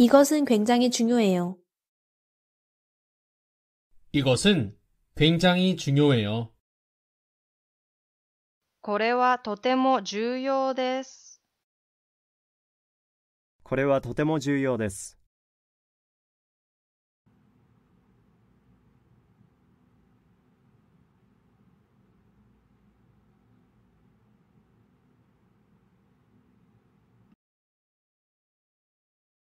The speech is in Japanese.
이것은굉장히중요해요이것은굉장히중요해요これはとても重要です。これはとても重要です。